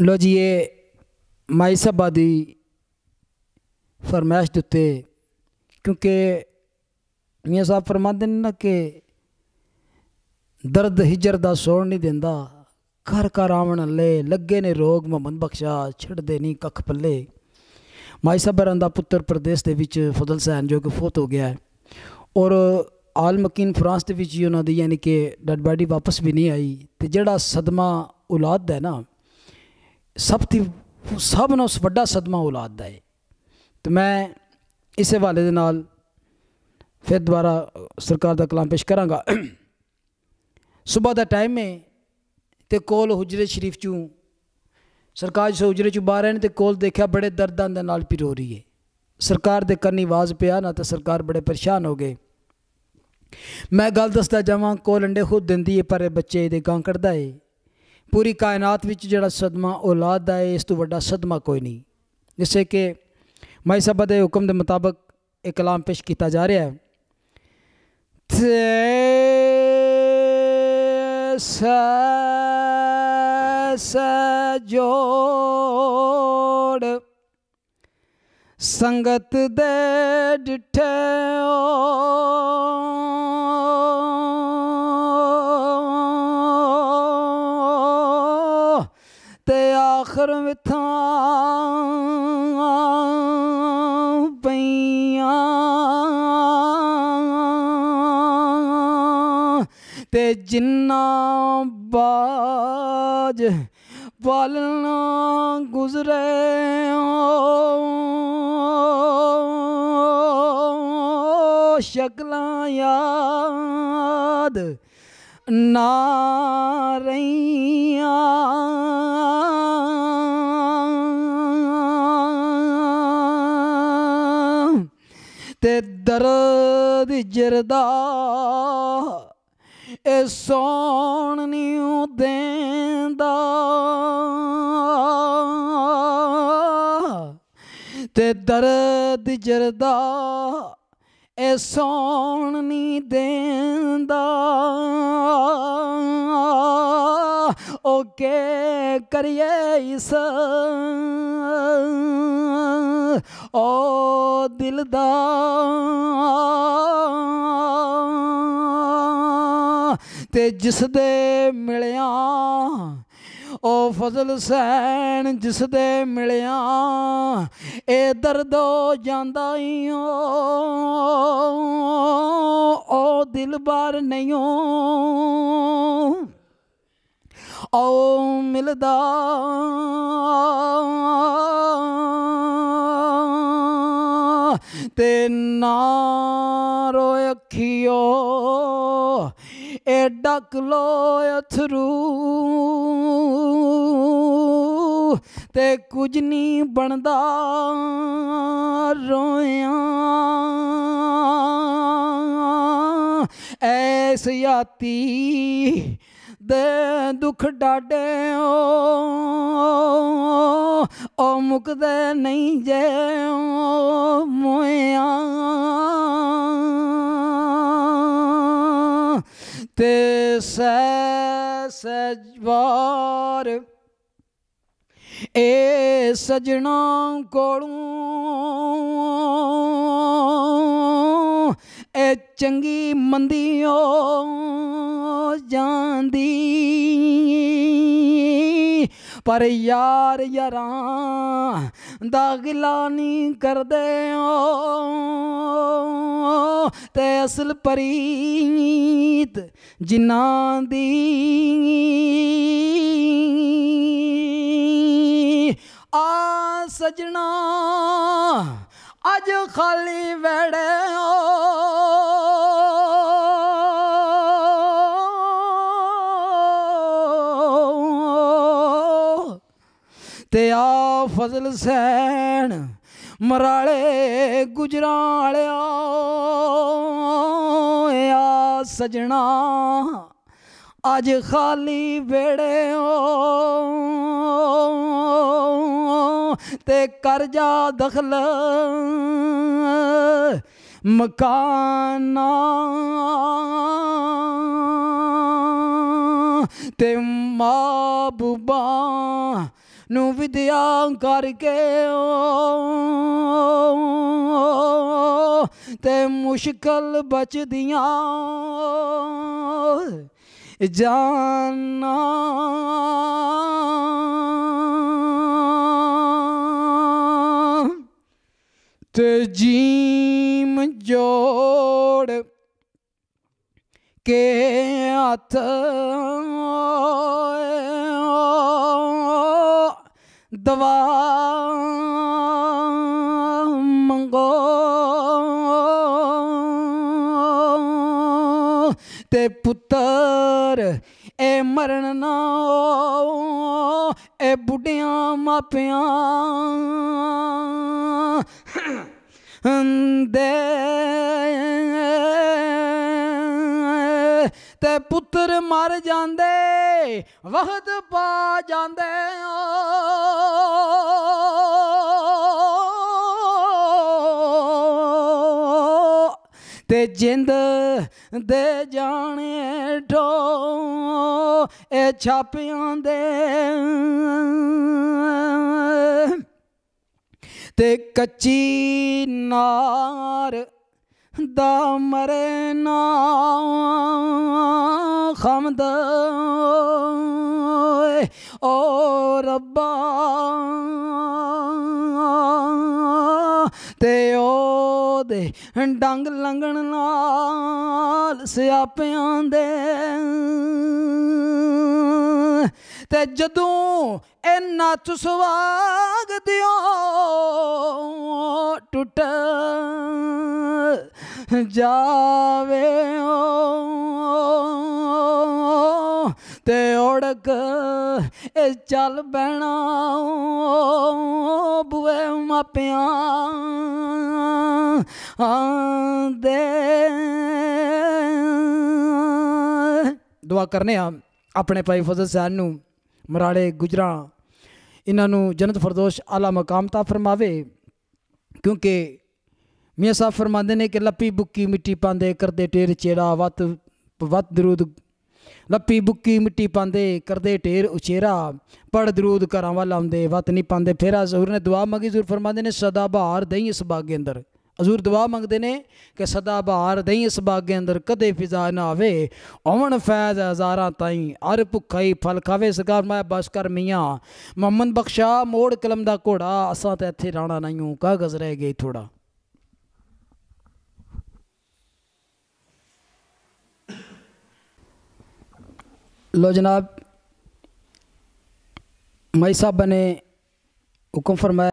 ਲੋ ਜੀ ਇਹ ਮਾਈ ਸਾਹਿਬਾ ਦੀ ਫਰਮਾਇਸ਼ ਦੇ ਉੱਤੇ ਕਿਉਂਕਿ ਮੀਆਂ ਸਾਹਿਬ ਫਰਮਾਉਂਦੇ ਨੇ ਨਾ ਕਿ ਦਰਦ ਹਿਜਰ ਦਾ ਸੋਣ ਨਹੀਂ ਦਿੰਦਾ ਘਰ ਘਰ ਆਵਣ ਲੈ ਲੱਗੇ ਨੇ ਰੋਗ ਮੁਹੰਮਦ ਬਖਸ਼ਾ ਛੱਡਦੇ ਨਹੀਂ ਕੱਖ ਪੱਲੇ ਮਾਈ ਸਾਹਿਬਾਂ ਦਾ ਪੁੱਤਰ ਪ੍ਰਦੇਸ਼ ਦੇ ਵਿੱਚ ਫਜ਼ਲ ਸੈਨ ਜੋ ਕਿ ਫੋਤ ਹੋ ਗਿਆ ਹੈ ਔਰ ਆਲ ਮਕੀਨ ਫਰਾਂਸ ਦੇ ਵਿੱਚ ਹੀ ਉਹਨਾਂ ਦੀ ਯਾਨੀ ਕਿ ਡੈਡ ਬਾਡੀ ਵਾਪਸ ਵੀ ਨਹੀਂ ਆਈ ਤੇ ਜਿਹੜਾ ਸਦਮਾ ਔਲਾਦ ਦਾ ਨਾ ਸਭ ਦੀ ਸਭ ਨੂੰ ਵੱਡਾ ਸਦਮਾ ਔਲਾਦ ਦਾ ਹੈ ਤੇ ਮੈਂ ਇਸੇ ਹਵਾਲੇ ਦੇ ਨਾਲ ਫਿਰ ਦੁਬਾਰਾ ਸਰਕਾਰ ਦਾ ਕਲਾਮ ਪੇਸ਼ ਕਰਾਂਗਾ ਸਵੇਰ ਦਾ ਟਾਈਮ ਹੈ ਤੇ ਕੋਲ ਹੁਜਰੇ ਸ਼ਰੀਫ ਚੋਂ ਸਰਕਾਰ ਜੀ ਹੁਜਰੇ ਚੋਂ ਬਾਹਰ ਆਏ ਨੇ ਤੇ ਕੋਲ ਦੇਖਿਆ ਬੜੇ ਦਰਦਾਂ ਦੇ ਨਾਲ ਪਿਰੋ ਰਹੀ ਹੈ ਸਰਕਾਰ ਦੇ ਕੰਨੀ ਆਵਾਜ਼ ਪਿਆ ਨਾ ਤਾਂ ਸਰਕਾਰ ਬੜੇ ਪਰੇਸ਼ਾਨ ਹੋ ਗਏ ਮੈਂ ਗੱਲ ਦੱਸਦਾ ਜਾਵਾਂ ਕੋਲ ਅੰਡੇ ਖੁਦ ਦਿੰਦੀ ਹੈ ਪਰ ਇਹ ਬੱਚੇ ਇਹਦੇ ਗਾਂ ਕੱਢਦਾ ਹੈ ਪੂਰੀ ਕਾਇਨਾਤ ਵਿੱਚ ਜਿਹੜਾ ਸਦਮਾ ਔਲਾਦ ਦਾ ਹੈ ਇਸ ਤੋਂ ਵੱਡਾ ਸਦਮਾ ਕੋਈ ਨਹੀਂ ਜਿਸੇ ਕਿ ਮਾਈ ਸਾਹਿਬ ਦੇ ਹੁਕਮ ਦੇ ਮੁਤਾਬਕ ਇਹ ਕਲਾਮ ਪੇਸ਼ ਕੀਤਾ ਜਾ ਰਿਹਾ ਹੈ ਸ ਸ ਜੋੜ ਸੰਗਤ ਦੇ ਡਿਠੇ ਓ ਆਖਰ ਵਿਥਾਂ ਪਈਆਂ ਤੇ ਜਿੰਨਾ ਬਾਜ ਬਾਲਣਾ ਗੁਜ਼ਰੇ ਸ਼ਕਲਾਂ ਯਾਦ ਨਾ ਰਹੀਆਂ ਤੇ ਦਰਦ ਜਰਦਾ ਐ ਸੋਣ ਨਹੀਂ ਦੇਂਦਾ ਤੇ ਦਰਦ ਜਰਦਾ ਐ ਸੋਣ ਨਹੀਂ ਦੇਂਦਾ ਓਕੇ ਕਰੀਏ ਇਸ ਓ ਦਿਲ ਦਾ ਤੇ ਜਿਸ ਦੇ ਮਿਲਿਆ ਓ ਫਜ਼ਲ ਸੈਣ ਜਿਸ ਦੇ ਮਿਲਿਆ ਇਹ ਦਰਦੋ ਜਾਂਦਾ ਈ ਓ ਓ ਦਿਲਬਾਰ ਨਹੀਂਓ ਓ ਮਿਲਦਾ ਤੇ ਨਾ ਰੋ ਅੱਖਿਓ ਐ ਡਕ ਲੋ ਅਥਰੂ ਤੇ ਕੁਝ ਨਹੀਂ ਬਣਦਾ ਰੋਇਆਂ ਐਸ ਯਾਤੀ ਦੇ ਦੁੱਖ ਡਾਡੇ ਓ ਉਹ ਮੁਕਦੇ ਨਹੀਂ ਜੇ ਮੋਇਆ ਤੇ ਸੈ ਸਜਵਾਰ ਏ ਸਜਣਾ ਕੋਲੋਂ ਏ ਚੰਗੀ ਮੰਦੀ ਓ ਜਾਂਦੀ ਪਰ ਯਾਰ ਯਾਰਾਂ ਦਾਗਲਾ ਨਹੀਂ ਕਰਦੇ ਓ ਤੇ ਅਸਲ ਪਰੀਤ ਜਿਨ੍ਹਾਂ ਦੀ ਆ ਸਜਣਾ ਅੱਜ ਖਾਲੀ ਵੜੇ ਓ ਫਜ਼ਲ ਸੈਣ ਮਰਾਲੇ ਗੁਜਰਾਲਿਆ ਆ ਸਜਣਾ ਅੱਜ ਖਾਲੀ ਵੇੜੇ ਓ ਤੇ ਕਰਜਾ ਦਖਲ ਮਕਾਨਾ ਤੇ ਮਾਬੂਬਾ ਨੂੰ ਵਿਦਿਆ ਕਰਕੇ ਤੇ ਮੁਸ਼ਕਲ ਬਚਦੀਆਂ ਜਾਨਾ ਤੇ ਜੀਮ ਜੋੜ ਕੇ ਹੱਥ ਦਵਾ ਮੰਗੋ ਤੇ ਪੁੱਤਰ ਐ ਮਰਨ ਨਾ ਐ ਬੁੱਢਿਆਂ ਮਾਪਿਆਂ ਹੰਦੇ ਤੇ ਪੁੱਤਰ ਮਰ ਜਾਂਦੇ ਵਖਤ ਪਾ ਜਾਂਦੇ ਤੇ ਜਿੰਦ ਦੇ ਜਾਣੇ ਢੋ ਇਹ ਛਾਪਿਆਂ ਦੇ ਤੇ ਕੱਚੀ ਨਾਰ ਦਾ ਮਰੇ ਨਾ ਖਮਦ ਓ ਰੱਬਾ ਤੇ ਉਹਦੇ ਡੰਗ ਲੰਗਣ ਨਾਲ ਸਿਆਪਿਆਂ ਦੇ ਤੇ ਜਦੋਂ ਇਹ ਨੱਚ ਸੁਆਗ ਦਿਓ ਟੁੱਟ ਜਾਵੇ ਓ ਤੇ ਓੜਕ ਇਹ ਚੱਲ ਬਹਿਣਾ ਬੂਏ ਮਾਪਿਆਂ ਆਂਦੇ ਦੁਆ ਕਰਨੇ ਆ ਆਪਣੇ ਭਾਈ ਫਜ਼ਲ ਸਾਹਿਬ ਨੂੰ ਮਰਾੜੇ ਗੁਜਰਾ ਇਹਨਾਂ ਨੂੰ ਜਨਤ ਫਰਦੋਸ਼ ਆਲਾ ਮਕਾਮ ਤਾ ਫਰਮਾਵੇ ਕਿਉਂਕਿ ਮੀਆਂ ਸਾਹਿਬ ਫਰਮਾਉਂਦੇ ਨੇ ਕਿ ਲੱਪੀ ਬੁੱਕੀ ਮਿੱਟੀ ਪਾਉਂਦੇ ਕਰਦੇ ਢੇਰ चेड़ा ਵਤ ਵਤ ਦਰੂਦ ਲੱਪੀ ਬੁੱਕੀ ਮਿੱਟੀ ਪਾਉਂਦੇ ਕਰਦੇ ਢੇਰ ਉਚੇਰਾ ਪੜ ਦਰੂਦ ਘਰਾਂ ਵੱਲ ਆਉਂਦੇ ਵਤ ਨਹੀਂ ਪਾਉਂਦੇ ਫਿਰ ਹਜ਼ੂਰ ਨੇ ਦੁਆ ਮੰਗੀ ਹਜ਼ੂਰ ਫਰਮਾਉਂਦੇ ਨੇ ਸਦਾ ਬਹਾਰ ਦਈ ਇਸ ਬਾਗੇ ਅੰਦਰ ਹਜ਼ੂਰ ਦੁਆ ਮੰਗਦੇ ਨੇ ਕਿ ਸਦਾ ਬਹਾਰ ਦਈ ਇਸ ਬਾਗੇ ਅੰਦਰ ਕਦੇ ਫਿਜ਼ਾ ਨਾ ਆਵੇ ਔਵਣ ਫੈਜ਼ ਹਜ਼ਾਰਾਂ ਤਾਈਂ ਅਰ ਭੁਖਾਈ ਫਲ ਖਾਵੇ ਸਰਕਾਰ ਮੈਂ ਬਸ ਕਰ ਮੀਆਂ ਮੁਹੰਮਦ ਬਖਸ਼ਾ ਮੋੜ ਕਲਮ ਦਾ ਘੋੜਾ ਅਸਾਂ ਤੇ ਇੱਥੇ ਰਾਣਾ ਨਹੀਂ ਹੂੰ ਕਾਗਜ਼ ਰਹਿ ਗਏ ਥੋੜਾ लो जनाब मई साहब ने हुक्म फरमाया